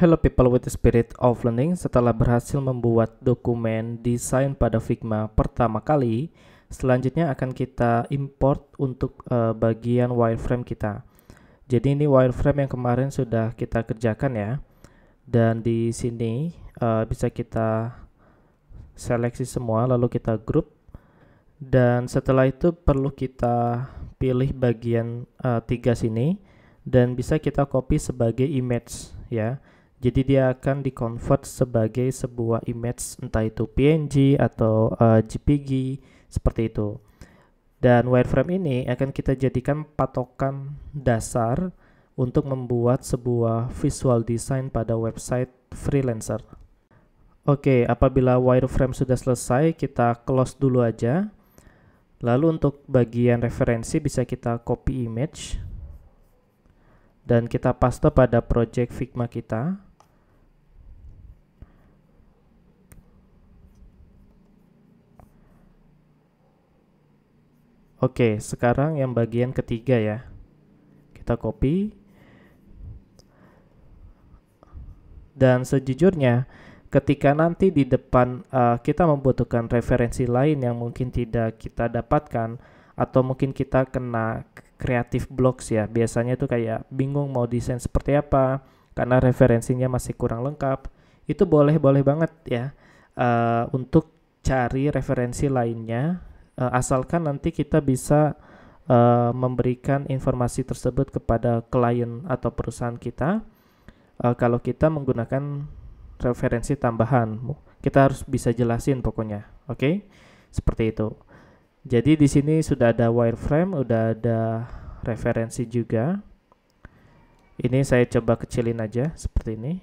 Hello people with the spirit of learning, setelah berhasil membuat dokumen desain pada Figma pertama kali, selanjutnya akan kita import untuk uh, bagian wireframe kita. Jadi ini wireframe yang kemarin sudah kita kerjakan ya. Dan di sini uh, bisa kita seleksi semua lalu kita group. Dan setelah itu perlu kita pilih bagian uh, tiga sini dan bisa kita copy sebagai image ya jadi dia akan di-convert sebagai sebuah image entah itu PNG atau uh, eh, JPG seperti itu. Dan wireframe ini akan kita jadikan patokan dasar untuk membuat sebuah visual design pada website freelancer. Oke, apabila wireframe sudah selesai, kita close dulu aja. Lalu untuk bagian referensi bisa kita copy image dan kita paste pada project Figma kita. Oke, sekarang yang bagian ketiga ya. Kita copy. Dan sejujurnya, ketika nanti di depan uh, kita membutuhkan referensi lain yang mungkin tidak kita dapatkan, atau mungkin kita kena creative blocks ya. Biasanya itu kayak bingung mau desain seperti apa, karena referensinya masih kurang lengkap. Itu boleh-boleh banget ya uh, untuk cari referensi lainnya uh, asalkan nanti kita bisa uh, memberikan informasi tersebut kepada klien atau perusahaan kita uh, kalau kita menggunakan referensi tambahan kita harus bisa jelasin pokoknya oke okay? seperti itu jadi di sini sudah ada wireframe sudah ada referensi juga ini saya coba kecilin aja seperti ini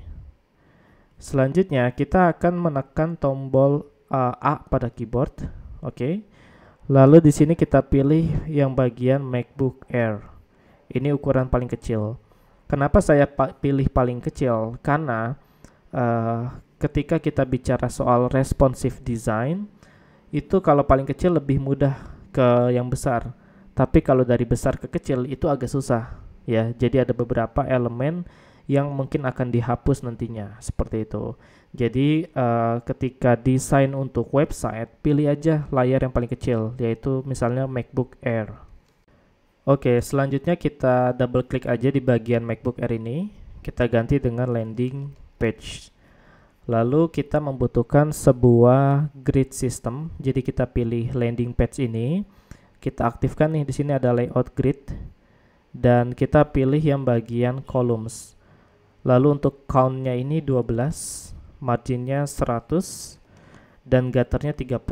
selanjutnya kita akan menekan tombol uh, A pada keyboard oke okay? Lalu di sini kita pilih yang bagian MacBook Air. Ini ukuran paling kecil. Kenapa saya pilih paling kecil? Karena uh, ketika kita bicara soal responsive design, itu kalau paling kecil lebih mudah ke yang besar. Tapi kalau dari besar ke kecil itu agak susah ya. Jadi ada beberapa elemen yang mungkin akan dihapus nantinya seperti itu. Jadi uh, ketika desain untuk website pilih aja layar yang paling kecil yaitu misalnya MacBook Air. Oke, selanjutnya kita double klik aja di bagian MacBook Air ini. Kita ganti dengan landing page. Lalu kita membutuhkan sebuah grid system. Jadi kita pilih landing page ini. Kita aktifkan nih di sini ada layout grid dan kita pilih yang bagian columns. Lalu untuk countnya ini 12, marginnya 100, dan gutternya 30.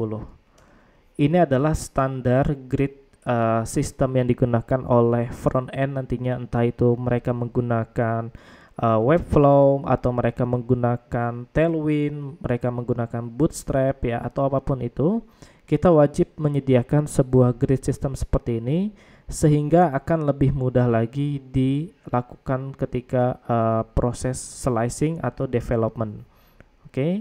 Ini adalah standar grid uh, sistem yang digunakan oleh front end nantinya entah itu mereka menggunakan uh, eh, Webflow atau mereka menggunakan Tailwind, mereka menggunakan Bootstrap ya atau apapun itu, kita wajib menyediakan sebuah grid system seperti ini sehingga akan lebih mudah lagi dilakukan ketika uh, proses slicing atau development. Oke. Okay.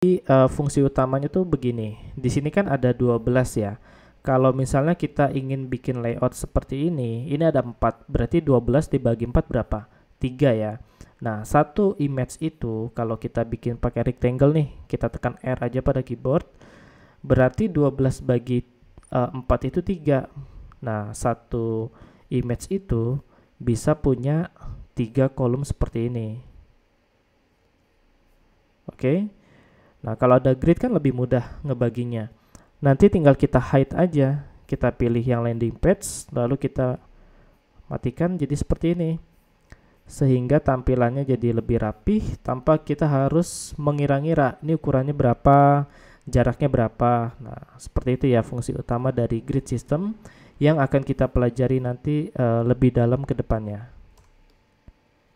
Jadi, uh, fungsi utamanya tuh begini. Di sini kan ada 12 ya. Kalau misalnya kita ingin bikin layout seperti ini, ini ada 4. Berarti 12 dibagi 4 berapa? 3 ya. Nah, satu image itu kalau kita bikin pakai rectangle nih, kita tekan R aja pada keyboard, berarti 12 bagi uh, itu tiga, Nah, satu image itu bisa punya tiga kolom seperti ini. Oke. Okay? Nah, kalau ada grid kan lebih mudah ngebaginya. Nanti tinggal kita hide aja. Kita pilih yang landing page, lalu kita matikan jadi seperti ini. Sehingga tampilannya jadi lebih rapih tanpa kita harus mengira-ngira ini ukurannya berapa, jaraknya berapa. Nah, seperti itu ya fungsi utama dari grid system yang akan kita pelajari nanti uh, lebih dalam ke depannya.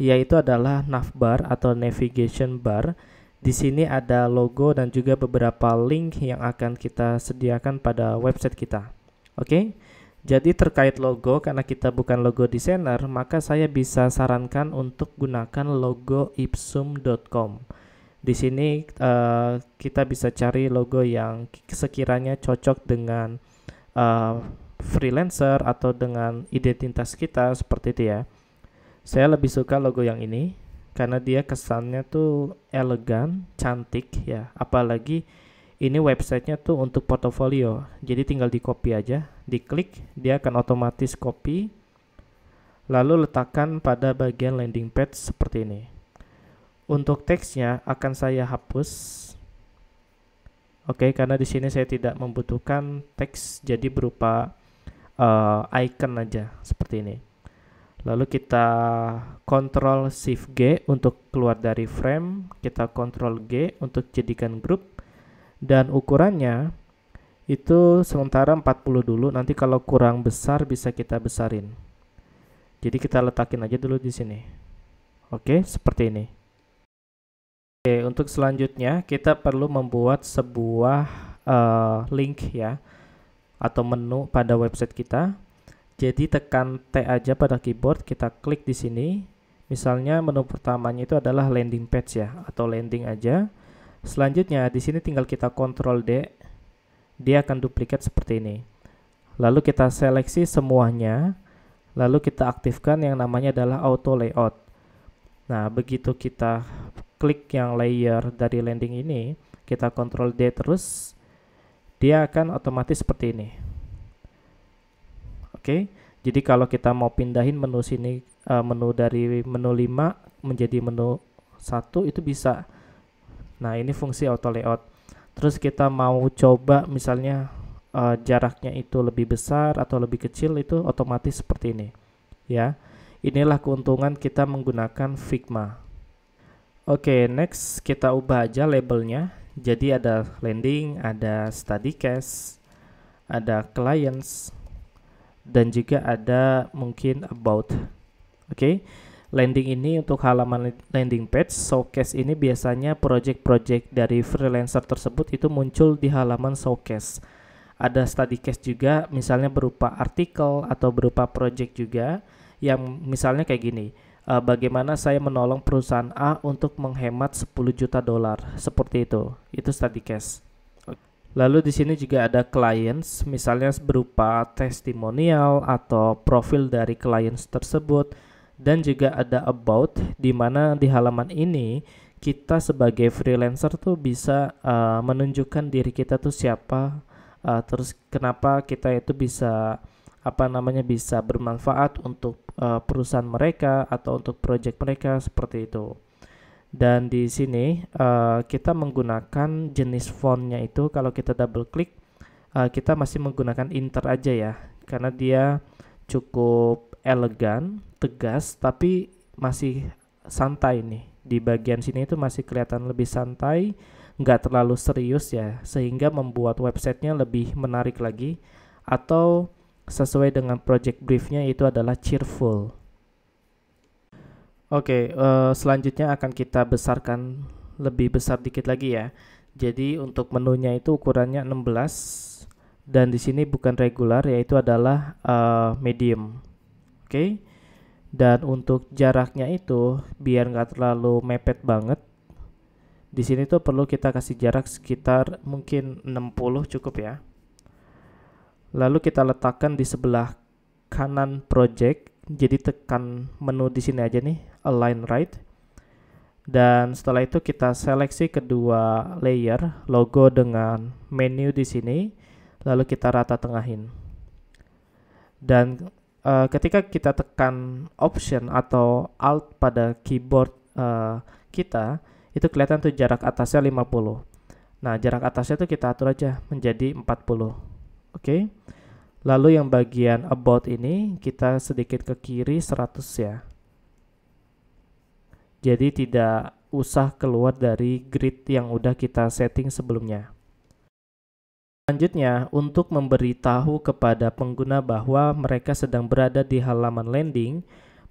yaitu adalah navbar atau navigation bar. Di sini ada logo dan juga beberapa link yang akan kita sediakan pada website kita. Oke. Okay? Jadi terkait logo karena kita bukan logo desainer, maka saya bisa sarankan untuk gunakan logo ipsum.com. Di sini uh, kita bisa cari logo yang sekiranya cocok dengan uh, freelancer atau dengan identitas kita seperti itu ya. Saya lebih suka logo yang ini karena dia kesannya tuh elegan, cantik ya. Apalagi ini websitenya tuh untuk portofolio. Jadi tinggal di copy aja, diklik dia akan otomatis copy. Lalu letakkan pada bagian landing page seperti ini. Untuk teksnya akan saya hapus Oke, okay, karena di sini saya tidak membutuhkan teks, jadi berupa uh, icon aja seperti ini. Lalu kita kontrol shift G untuk keluar dari frame, kita kontrol G untuk jadikan grup dan ukurannya itu sementara 40 dulu, nanti kalau kurang besar bisa kita besarin. Jadi kita letakin aja dulu di sini. Oke, seperti ini. Oke, untuk selanjutnya kita perlu membuat sebuah uh, link ya atau menu pada website kita jadi tekan T aja pada keyboard, kita klik di sini. Misalnya menu pertamanya itu adalah landing page ya, atau landing aja. Selanjutnya di sini tinggal kita kontrol D, dia akan duplikat seperti ini. Lalu kita seleksi semuanya, lalu kita aktifkan yang namanya adalah auto layout. Nah, begitu kita klik yang layer dari landing ini, kita kontrol D terus, dia akan otomatis seperti ini. Oke. Okay? Jadi kalau kita mau pindahin menu sini uh, menu dari menu 5 menjadi menu 1 itu bisa. Nah, ini fungsi auto layout. Terus kita mau coba misalnya uh, jaraknya itu lebih besar atau lebih kecil itu otomatis seperti ini. Ya. Inilah keuntungan kita menggunakan Figma. Oke, okay, next kita ubah aja labelnya. Jadi ada landing, ada study case, ada clients, dan juga ada mungkin about. Oke. Okay? Landing ini untuk halaman landing page, showcase ini biasanya project-project dari freelancer tersebut itu muncul di halaman showcase. Ada study case juga, misalnya berupa artikel atau berupa project juga, yang misalnya kayak gini, uh, bagaimana saya menolong perusahaan A untuk menghemat 10 juta dolar, seperti itu, itu study case. Lalu di sini juga ada clients, misalnya berupa testimonial atau profil dari clients tersebut dan juga ada about di mana di halaman ini kita sebagai freelancer tuh bisa uh, menunjukkan diri kita tuh siapa uh, terus kenapa kita itu bisa apa namanya bisa bermanfaat untuk uh, perusahaan mereka atau untuk project mereka seperti itu dan di sini uh, kita menggunakan jenis fontnya itu kalau kita double klik uh, eh, kita masih menggunakan inter aja ya karena dia cukup elegan tegas tapi masih santai nih di bagian sini itu masih kelihatan lebih santai nggak terlalu serius ya sehingga membuat websitenya lebih menarik lagi atau sesuai dengan project briefnya itu adalah cheerful Oke, okay, uh, eh, selanjutnya akan kita besarkan lebih besar dikit lagi ya. Jadi untuk menunya itu ukurannya 16 dan di sini bukan regular yaitu adalah uh, medium. Oke. Okay? Dan untuk jaraknya itu biar nggak terlalu mepet banget. Di sini tuh perlu kita kasih jarak sekitar mungkin 60 cukup ya. Lalu kita letakkan di sebelah kanan project jadi tekan menu di sini aja nih, align right. Dan setelah itu kita seleksi kedua layer logo dengan menu di sini, lalu kita rata tengahin. Dan uh, ketika kita tekan option atau alt pada keyboard uh, kita, itu kelihatan tuh jarak atasnya 50. Nah, jarak atasnya tuh kita atur aja menjadi 40. Oke. Okay? Lalu yang bagian about ini kita sedikit ke kiri 100 ya. Jadi tidak usah keluar dari grid yang udah kita setting sebelumnya. Selanjutnya, untuk memberitahu kepada pengguna bahwa mereka sedang berada di halaman landing,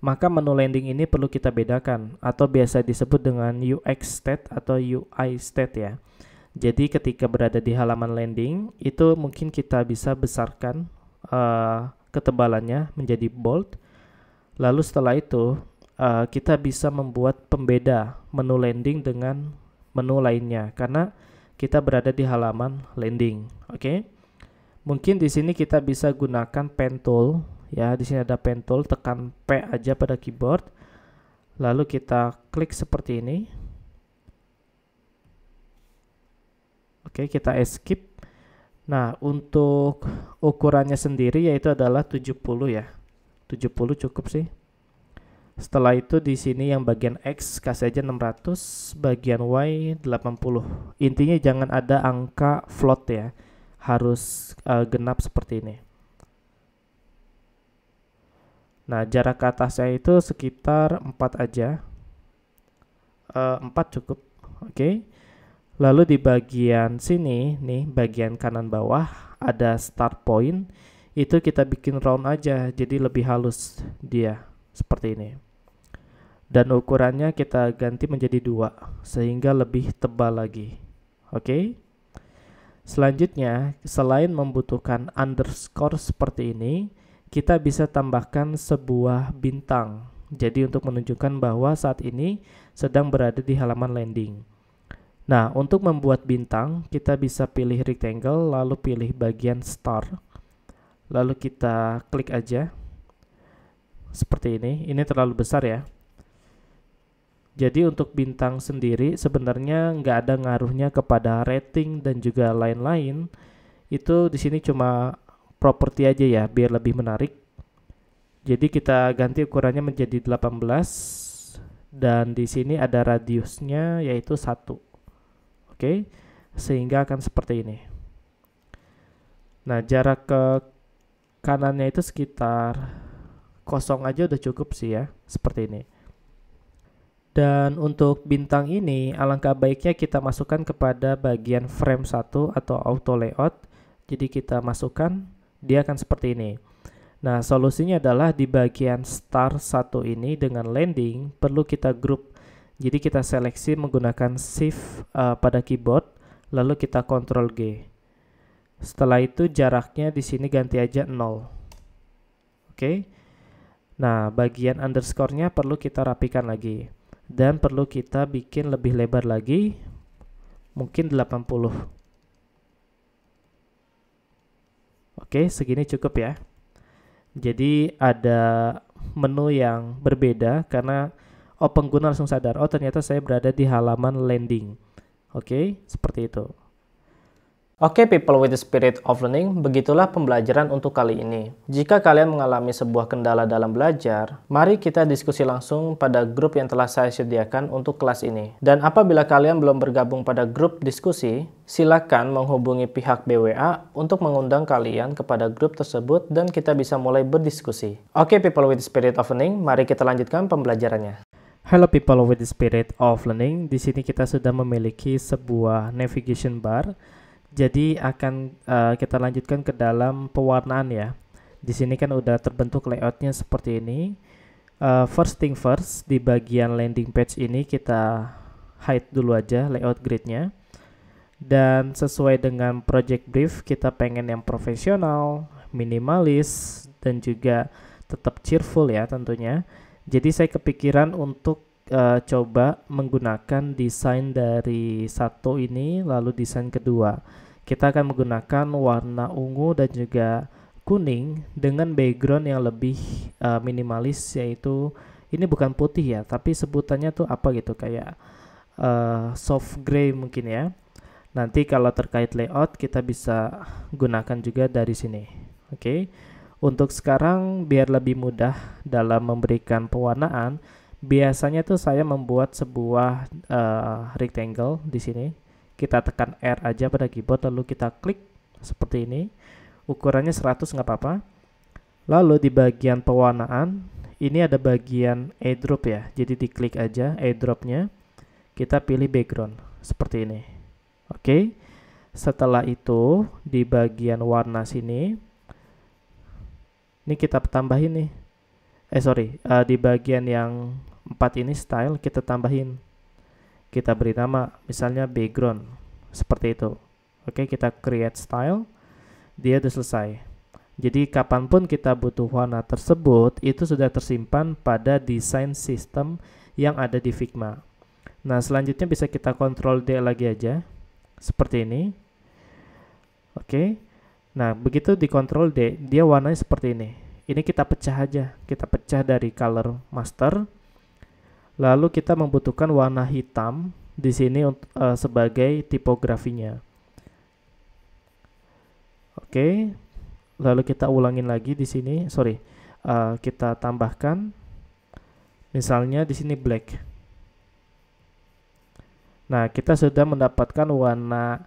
maka menu landing ini perlu kita bedakan atau biasa disebut dengan UX state atau UI state ya. Jadi ketika berada di halaman landing, itu mungkin kita bisa besarkan uh, ketebalannya menjadi bold. Lalu setelah itu uh, kita bisa membuat pembeda menu landing dengan menu lainnya karena kita berada di halaman landing. Oke. Okay? Mungkin di sini kita bisa gunakan pen tool ya. Di sini ada pen tool, tekan P aja pada keyboard. Lalu kita klik seperti ini. Oke, kita escape Nah, untuk ukurannya sendiri yaitu adalah 70 ya. 70 cukup sih. Setelah itu di sini yang bagian X kasih aja 600, bagian Y 80. Intinya jangan ada angka float ya. Harus uh, genap seperti ini. Nah, jarak ke atasnya itu sekitar 4 aja. Uh, eh, 4 cukup. Oke. Okay. Lalu di bagian sini nih, bagian kanan bawah ada start point. Itu kita bikin round aja jadi lebih halus dia seperti ini. Dan ukurannya kita ganti menjadi dua sehingga lebih tebal lagi. Oke. Okay? Selanjutnya, selain membutuhkan underscore seperti ini, kita bisa tambahkan sebuah bintang. Jadi untuk menunjukkan bahwa saat ini sedang berada di halaman landing. Nah, untuk membuat bintang, kita bisa pilih rectangle, lalu pilih bagian star. Lalu kita klik aja. Seperti ini. Ini terlalu besar ya. Jadi untuk bintang sendiri sebenarnya nggak ada ngaruhnya kepada rating dan juga lain-lain. Itu di sini cuma properti aja ya, biar lebih menarik. Jadi kita ganti ukurannya menjadi 18 dan di sini ada radiusnya yaitu 1. Oke, sehingga akan seperti ini. Nah, jarak ke kanannya itu sekitar kosong aja udah cukup sih ya, seperti ini. Dan untuk bintang ini, alangkah baiknya kita masukkan kepada bagian frame 1 atau auto layout. Jadi kita masukkan, dia akan seperti ini. Nah, solusinya adalah di bagian star 1 ini dengan landing, perlu kita grup jadi kita seleksi menggunakan shift uh, pada keyboard, lalu kita kontrol G. Setelah itu jaraknya di sini ganti aja 0. Oke. Okay. Nah, bagian underscore-nya perlu kita rapikan lagi. Dan perlu kita bikin lebih lebar lagi, mungkin 80. Oke, okay, segini cukup ya. Jadi ada menu yang berbeda karena oh pengguna langsung sadar oh ternyata saya berada di halaman landing oke okay? seperti itu Oke okay, people with the spirit of learning, begitulah pembelajaran untuk kali ini. Jika kalian mengalami sebuah kendala dalam belajar, mari kita diskusi langsung pada grup yang telah saya sediakan untuk kelas ini. Dan apabila kalian belum bergabung pada grup diskusi, silakan menghubungi pihak BWA untuk mengundang kalian kepada grup tersebut dan kita bisa mulai berdiskusi. Oke okay, people with the spirit of learning, mari kita lanjutkan pembelajarannya. Hello people with the spirit of learning. Di sini kita sudah memiliki sebuah navigation bar. Jadi akan uh, kita lanjutkan ke dalam pewarnaan ya. Di sini kan udah terbentuk layoutnya seperti ini. Uh, first thing first, di bagian landing page ini kita hide dulu aja layout gridnya. Dan sesuai dengan project brief, kita pengen yang profesional, minimalis, dan juga tetap cheerful ya tentunya jadi saya kepikiran untuk uh, coba menggunakan desain dari satu ini lalu desain kedua. Kita akan menggunakan warna ungu dan juga kuning dengan background yang lebih uh, minimalis yaitu ini bukan putih ya, tapi sebutannya tuh apa gitu kayak uh, soft gray mungkin ya. Nanti kalau terkait layout kita bisa gunakan juga dari sini. Oke. Okay. Untuk sekarang biar lebih mudah dalam memberikan pewarnaan, biasanya tuh saya membuat sebuah uh, rectangle di sini. Kita tekan R aja pada keyboard lalu kita klik seperti ini. Ukurannya 100 nggak apa-apa. Lalu di bagian pewarnaan, ini ada bagian airdrop ya. Jadi diklik aja airdropnya. Kita pilih background seperti ini. Oke. Okay. Setelah itu di bagian warna sini ini kita tambahin nih eh sorry uh, di bagian yang empat ini style kita tambahin kita beri nama misalnya background seperti itu oke kita create style dia sudah selesai jadi kapanpun kita butuh warna tersebut itu sudah tersimpan pada desain sistem yang ada di Figma nah selanjutnya bisa kita kontrol D lagi aja seperti ini oke Nah, begitu di Ctrl D, dia warnanya seperti ini. Ini kita pecah aja. Kita pecah dari color master. Lalu kita membutuhkan warna hitam di sini uh, sebagai tipografinya. Oke. Okay. Lalu kita ulangin lagi di sini. Sorry. Uh, kita tambahkan misalnya di sini black. Nah, kita sudah mendapatkan warna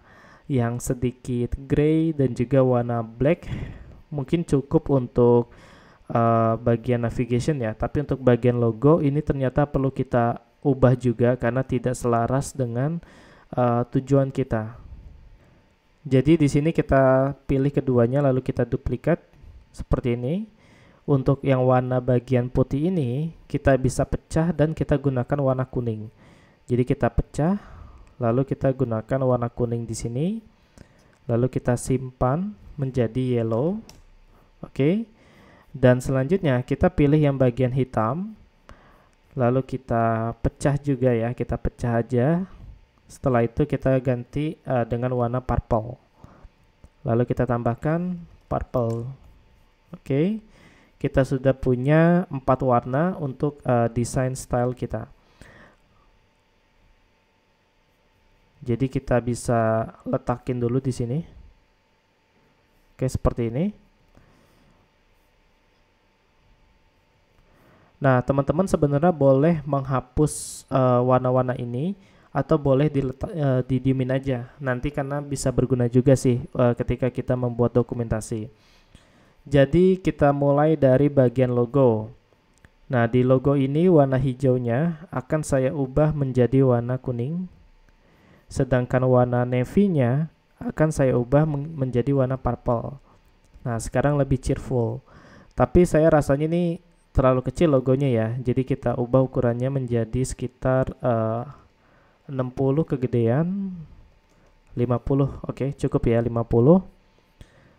yang sedikit grey dan juga warna black mungkin cukup untuk uh, bagian navigation ya tapi untuk bagian logo ini ternyata perlu kita ubah juga karena tidak selaras dengan uh, tujuan kita jadi di sini kita pilih keduanya lalu kita duplikat seperti ini untuk yang warna bagian putih ini kita bisa pecah dan kita gunakan warna kuning jadi kita pecah Lalu kita gunakan warna kuning di sini. Lalu kita simpan menjadi yellow. Oke. Okay. Dan selanjutnya kita pilih yang bagian hitam. Lalu kita pecah juga ya, kita pecah aja. Setelah itu kita ganti uh, dengan warna purple. Lalu kita tambahkan purple. Oke. Okay. Kita sudah punya empat warna untuk uh, desain style kita. Jadi kita bisa letakin dulu di sini. Oke, seperti ini. Nah, teman-teman sebenarnya boleh menghapus eh, warna-warna uh, ini atau boleh diletak, uh, didiemin aja. Nanti karena bisa berguna juga sih uh, ketika kita membuat dokumentasi. Jadi kita mulai dari bagian logo. Nah, di logo ini warna hijaunya akan saya ubah menjadi warna kuning. Sedangkan warna navy-nya akan saya ubah menjadi warna purple. Nah, sekarang lebih cheerful. Tapi saya rasanya ini terlalu kecil logonya ya. Jadi kita ubah ukurannya menjadi sekitar eh, uh, 60 kegedean 50. Oke, okay, cukup ya 50.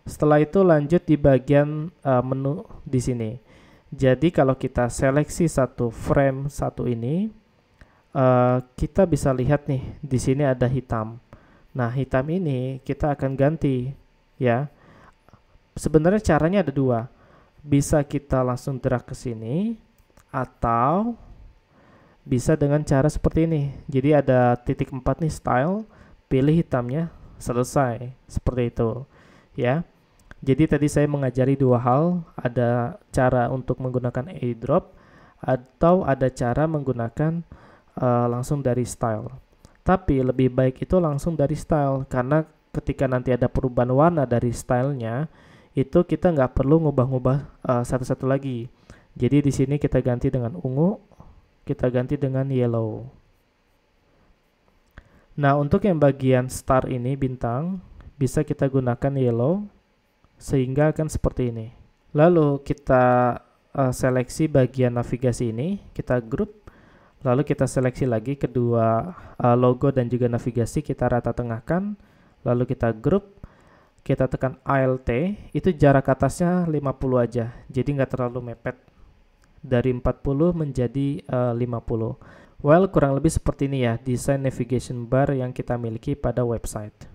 Setelah itu lanjut di bagian uh, menu di sini. Jadi kalau kita seleksi satu frame satu ini, uh, kita bisa lihat nih di sini ada hitam. Nah, hitam ini kita akan ganti ya. Sebenarnya caranya ada dua. Bisa kita langsung drag ke sini atau bisa dengan cara seperti ini. Jadi ada titik empat nih style, pilih hitamnya, selesai. Seperti itu. Ya. Jadi tadi saya mengajari dua hal, ada cara untuk menggunakan airdrop atau ada cara menggunakan uh, langsung dari style. Tapi lebih baik itu langsung dari style karena ketika nanti ada perubahan warna dari stylenya itu kita nggak perlu ngubah-ngubah satu eh, satu-satu lagi. Jadi di sini kita ganti dengan ungu, kita ganti dengan yellow. Nah untuk yang bagian star ini bintang bisa kita gunakan yellow sehingga akan seperti ini. Lalu kita uh, seleksi bagian navigasi ini, kita group Lalu kita seleksi lagi kedua uh, logo dan juga navigasi kita rata tengahkan. Lalu kita grup, kita tekan ALT, itu jarak atasnya 50 aja. Jadi nggak terlalu mepet. Dari 40 menjadi eh, uh, 50. Well, kurang lebih seperti ini ya desain navigation bar yang kita miliki pada website.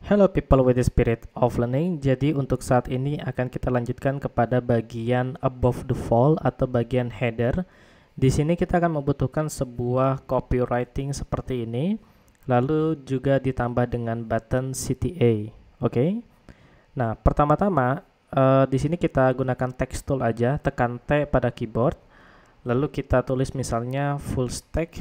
Hello people with the spirit of learning. Jadi untuk saat ini akan kita lanjutkan kepada bagian above the fold atau bagian header. Di sini kita akan membutuhkan sebuah copywriting seperti ini, lalu juga ditambah dengan button CTA. Oke. Okay? Nah, pertama-tama uh, di sini kita gunakan text tool aja, tekan T pada keyboard, lalu kita tulis misalnya full stack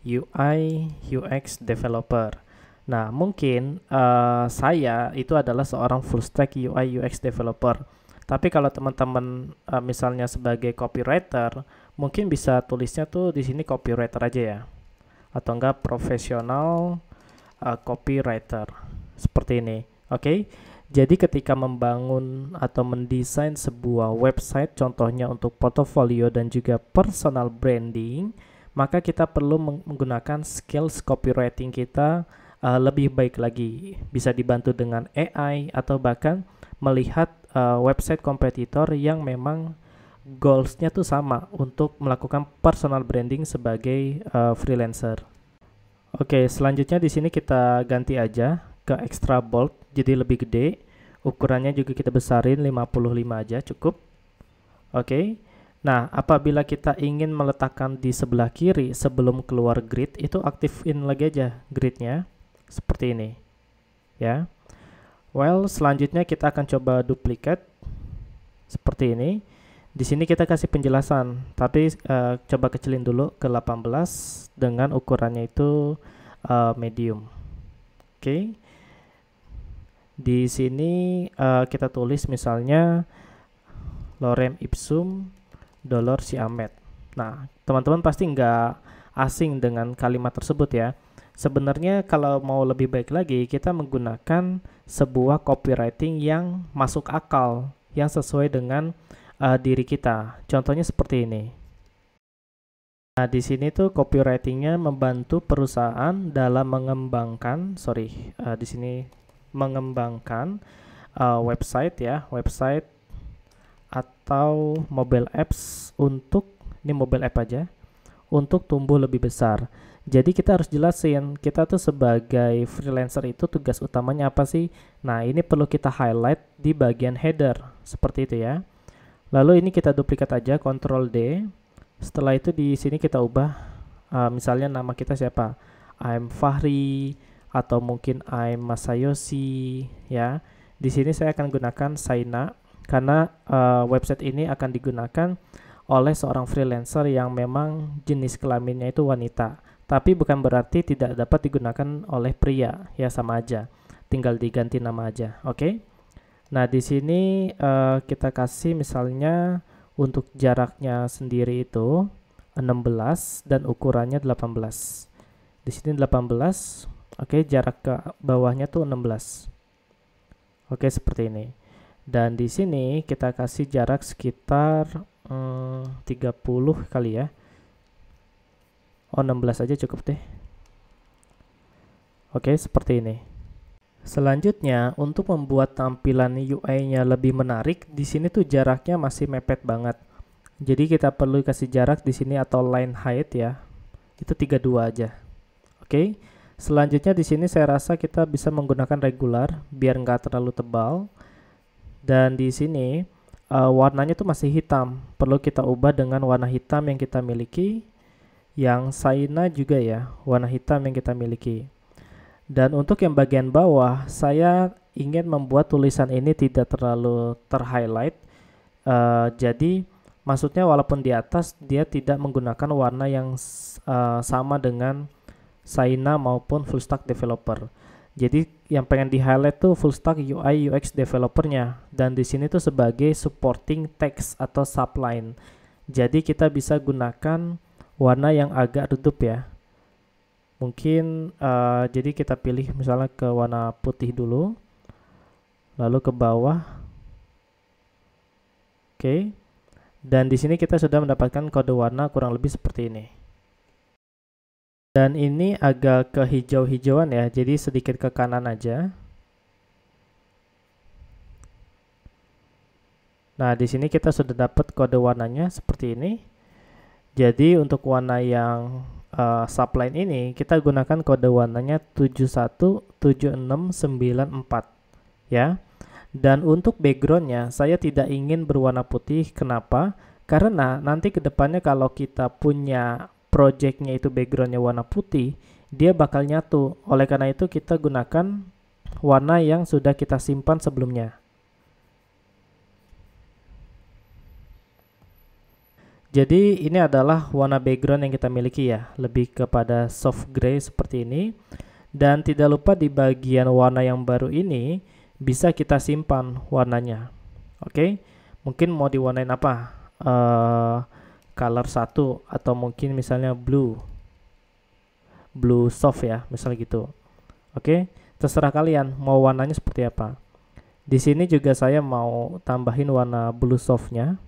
UI UX developer. Nah, mungkin uh, saya itu adalah seorang full stack UI UX developer. Tapi kalau teman-teman uh, misalnya sebagai copywriter, mungkin bisa tulisnya tuh di sini copywriter aja ya. Atau enggak profesional uh, copywriter. Seperti ini. Oke. Okay? Jadi ketika membangun atau mendesain sebuah website contohnya untuk portfolio dan juga personal branding, maka kita perlu menggunakan skills copywriting kita uh, lebih baik lagi. Bisa dibantu dengan AI atau bahkan melihat uh, website kompetitor yang memang goalsnya tuh sama untuk melakukan personal branding sebagai uh, freelancer. Oke, okay, selanjutnya di sini kita ganti aja ke extra bold jadi lebih gede. Ukurannya juga kita besarin 55 aja cukup. Oke. Okay. Nah, apabila kita ingin meletakkan di sebelah kiri sebelum keluar grid, itu aktifin lagi aja gridnya seperti ini ya well selanjutnya kita akan coba duplikat seperti ini di sini kita kasih penjelasan tapi uh, coba kecilin dulu ke 18 dengan ukurannya itu uh, medium oke okay. di sini uh, kita tulis misalnya lorem ipsum dolor amet nah teman-teman pasti nggak asing dengan kalimat tersebut ya Sebenarnya kalau mau lebih baik lagi kita menggunakan sebuah copywriting yang masuk akal, yang sesuai dengan uh, diri kita. Contohnya seperti ini. Nah, di sini tuh copywritingnya membantu perusahaan dalam mengembangkan, sorry, uh, di sini mengembangkan uh, website ya, website atau mobile apps untuk ini mobile app aja untuk tumbuh lebih besar. Jadi kita harus jelasin kita tuh sebagai freelancer itu tugas utamanya apa sih? Nah, ini perlu kita highlight di bagian header seperti itu ya. Lalu ini kita duplikat aja Ctrl D. Setelah itu di sini kita ubah uh, misalnya nama kita siapa? I'm Fahri atau mungkin I'm Masayoshi ya. Di sini saya akan gunakan Saina karena uh, website ini akan digunakan oleh seorang freelancer yang memang jenis kelaminnya itu wanita tapi bukan berarti tidak dapat digunakan oleh pria, ya sama aja. Tinggal diganti nama aja, oke? Okay? Nah, di sini uh, kita kasih misalnya untuk jaraknya sendiri itu 16 dan ukurannya 18. Di sini 18, oke, okay, jarak ke bawahnya tuh 16. Oke, okay, seperti ini. Dan di sini kita kasih jarak sekitar hmm, eh, 30 kali ya Oh 16 aja cukup deh. Oke seperti ini. Selanjutnya untuk membuat tampilan UI-nya lebih menarik, di sini tuh jaraknya masih mepet banget. Jadi kita perlu kasih jarak di sini atau line height ya. Itu 32 aja. Oke. Selanjutnya di sini saya rasa kita bisa menggunakan regular biar nggak terlalu tebal. Dan di sini uh, warnanya tuh masih hitam. Perlu kita ubah dengan warna hitam yang kita miliki yang Saina juga ya, warna hitam yang kita miliki. Dan untuk yang bagian bawah, saya ingin membuat tulisan ini tidak terlalu terhighlight. Uh, jadi maksudnya walaupun di atas dia tidak menggunakan warna yang uh, sama dengan Saina maupun full stack developer. Jadi yang pengen di highlight tuh full stack UI UX developernya dan di sini tuh sebagai supporting text atau subline. Jadi kita bisa gunakan warna yang agak tutup ya mungkin uh, jadi kita pilih misalnya ke warna putih dulu lalu ke bawah oke okay. dan di sini kita sudah mendapatkan kode warna kurang lebih seperti ini dan ini agak ke hijau-hijauan ya jadi sedikit ke kanan aja nah di sini kita sudah dapat kode warnanya seperti ini jadi untuk warna yang uh, subline ini kita gunakan kode warnanya 717694 ya. Dan untuk backgroundnya saya tidak ingin berwarna putih. Kenapa? Karena nanti kedepannya kalau kita punya projectnya itu backgroundnya warna putih, dia bakal nyatu. Oleh karena itu kita gunakan warna yang sudah kita simpan sebelumnya. Jadi ini adalah warna background yang kita miliki ya, lebih kepada soft gray seperti ini. Dan tidak lupa di bagian warna yang baru ini bisa kita simpan warnanya. Oke, okay? mungkin mau diwarnain apa? Uh, color satu atau mungkin misalnya blue. Blue soft ya, misal gitu. Oke, okay? terserah kalian mau warnanya seperti apa. Di sini juga saya mau tambahin warna blue softnya. nya